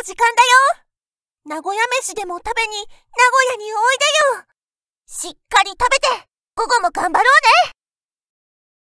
の時間だよ名古屋飯でも食べに名古屋においでよしっかり食べて午後も頑張ろうね